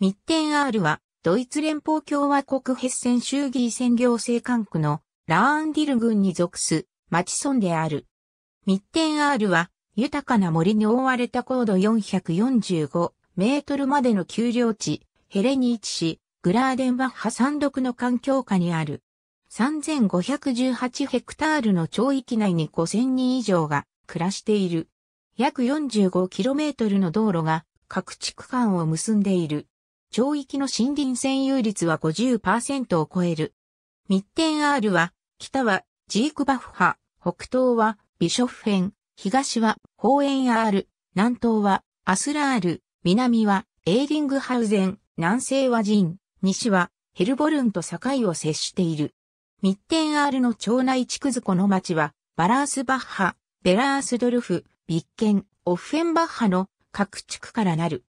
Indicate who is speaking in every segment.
Speaker 1: ミッテンアールは、ドイツ連邦共和国ヘッセン州議選行政管区のラーンディル郡に属す町村である。ミッテンアールは、豊かな森に覆われた高度445メートルまでの丘陵地、ヘレに位置し、グラーデンバッハ山麓の環境下にある。3518ヘクタールの町域内に5000人以上が暮らしている。約4 5トルの道路が各地区間を結んでいる。町域の森林占有率は50%を超える。ミッテンアールは、北はジークバフ派、北東はビショフ編、東はホーエンアール、南東はアスラール、南はエーリングハウゼン、南西はジン、西はヘルボルンと境を接している。ミッテンアールの町内地区図この町は、バラースバッハ、ベラースドルフ、ビッケン、オッフェンバッハの各地区からなる。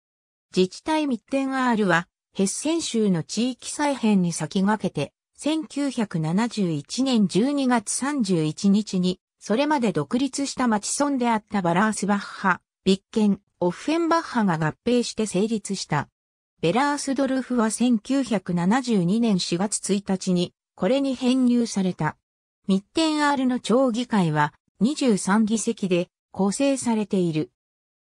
Speaker 1: 自治体ミッテンアールは、ヘッセン州の地域再編に先駆けて、1971年12月31日に、それまで独立した町村であったバラースバッハ、ビッケン、オッフェンバッハが合併して成立した。ベラースドルフは1972年4月1日に、これに編入された。ミッテンアールの町議会は23議席で構成されている。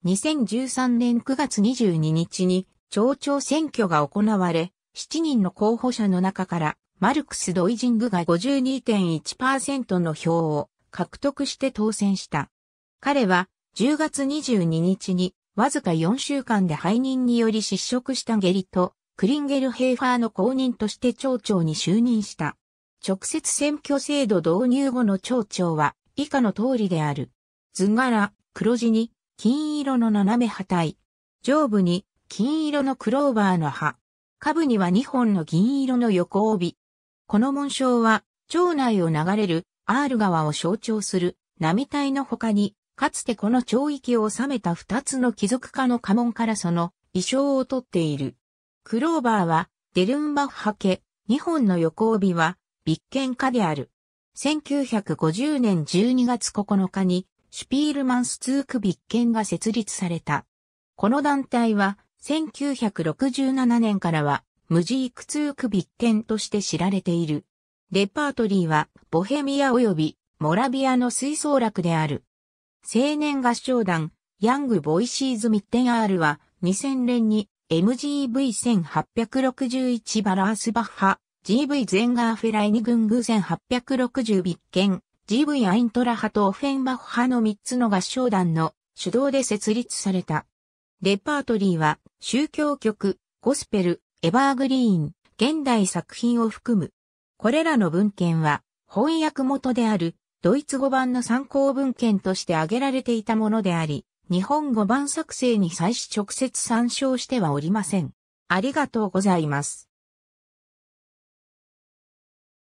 Speaker 1: 2013年9月22日に町長選挙が行われ、7人の候補者の中から、マルクス・ドイジングが52.1%の票を獲得して当選した。彼は10月22日にわずか4週間で背任により失職したゲリとクリンゲルヘイファーの公認として町長に就任した。直接選挙制度導入後の町長は以下の通りである。図柄、黒字に金色の斜め破体。上部に金色のクローバーの葉。下部には2本の銀色の横帯。この紋章は、町内を流れるアール川を象徴する並体の他に、かつてこの町域を治めた2つの貴族家の家紋からその衣装をとっている。クローバーは、デルンバッハ家、2本の横帯は、立憲家である。1950年12月9日に、シュピールマンスツークビッケンが設立された。この団体は、1967年からは、ムジークツークビッケンとして知られている。レパートリーは、ボヘミア及び、モラビアの吹奏楽である。青年合唱団、ヤング・ボイシーズ・ミッテン・アールは、2000年に、MGV1861 バラースバッハ、GV ゼンガーフェライニ軍グ1860ビッケン、GV アイントラ派とオフェンバッハの3つの合唱団の主導で設立された。レパートリーは宗教曲、ゴスペル、エバーグリーン、現代作品を含む。これらの文献は翻訳元であるドイツ語版の参考文献として挙げられていたものであり、日本語版作成に際し直接参照してはおりません。ありがとうございます。